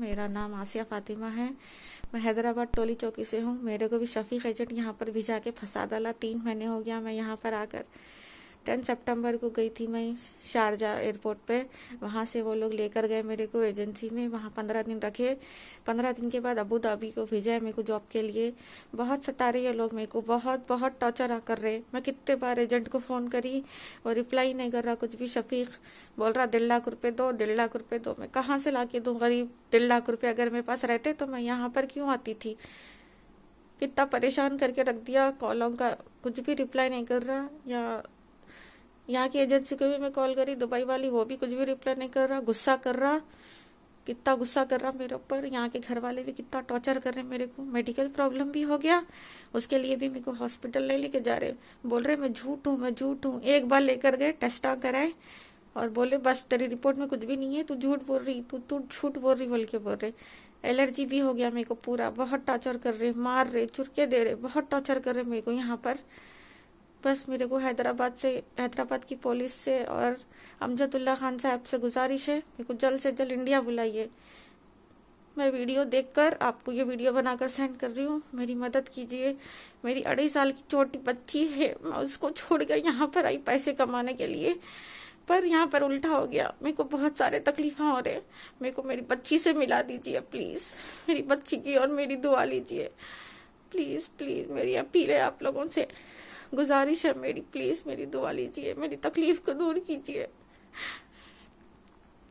मेरा नाम आसिया फातिमा है मैं हैदराबाद टोली चौकी से हूँ मेरे को भी शफीक एजेंट यहाँ पर भिजा के फसा डाला तीन महीने हो गया मैं यहाँ पर आकर टेन सितंबर को गई थी मैं शारजा एयरपोर्ट पे वहाँ से वो लोग लेकर गए मेरे को एजेंसी में वहाँ पंद्रह दिन रखे पंद्रह दिन के बाद अबू धाबी को भेजा है मेरे को जॉब के लिए बहुत सता रही है लोग मेरे को बहुत बहुत टॉर्चर कर रहे मैं कितने बार एजेंट को फ़ोन करी वो रिप्लाई नहीं कर रहा कुछ भी शफीक बोल रहा डेढ़ लाख रुपये दो डेढ़ लाख रुपये दो मैं कहाँ से ला के दूँ गरीब डेढ़ लाख रुपये अगर मेरे पास रहते तो मैं यहाँ पर क्यों आती थी कितना परेशान करके रख दिया कॉलों का कुछ भी रिप्लाई नहीं कर रहा या यहाँ की एजेंसी को भी मैं कॉल करी दुबई वाली वो भी कुछ भी रिप्लाई नहीं कर रहा गुस्सा कर रहा कितना गुस्सा कर रहा मेरे ऊपर यहाँ के घर वाले भी कितना टॉर्चर कर रहे हैं मेरे को मेडिकल प्रॉब्लम भी हो गया उसके लिए भी मेरे को हॉस्पिटल नहीं लेके जा रहे बोल रहे मैं झूठ हूँ मैं झूठ हूँ एक बार लेकर गए टेस्टा कराए और बोले बस तेरी रिपोर्ट में कुछ भी नहीं है तू झूठ बोल रही तू तू झूठ बोल रही बोल के बोल रहे एलर्जी भी हो गया मेरे को पूरा बहुत टॉर्चर कर रहे मार रहे चुरके दे रहे बहुत टॉर्चर कर रहे मेरे को यहाँ पर बस मेरे को हैदराबाद से हैदराबाद की पुलिस से और अमजदुल्ला खान साहब से गुजारिश है मेरे को जल्द से जल्द इंडिया बुलाइए मैं वीडियो देखकर आपको ये वीडियो बनाकर सेंड कर रही हूँ मेरी मदद कीजिए मेरी अढ़ाई साल की छोटी बच्ची है मैं उसको छोड़कर यहाँ पर आई पैसे कमाने के लिए पर यहाँ पर उल्टा हो गया मेरे को बहुत सारे तकलीफा हो रहे मेरे को मेरी बच्ची से मिला दीजिए प्लीज़ मेरी बच्ची की और मेरी दुआ लीजिए प्लीज़ प्लीज़ मेरी अपील है आप लोगों से गुजारिश है मेरी प्लीज़ मेरी दुआ लीजिए मेरी तकलीफ़ को दूर कीजिए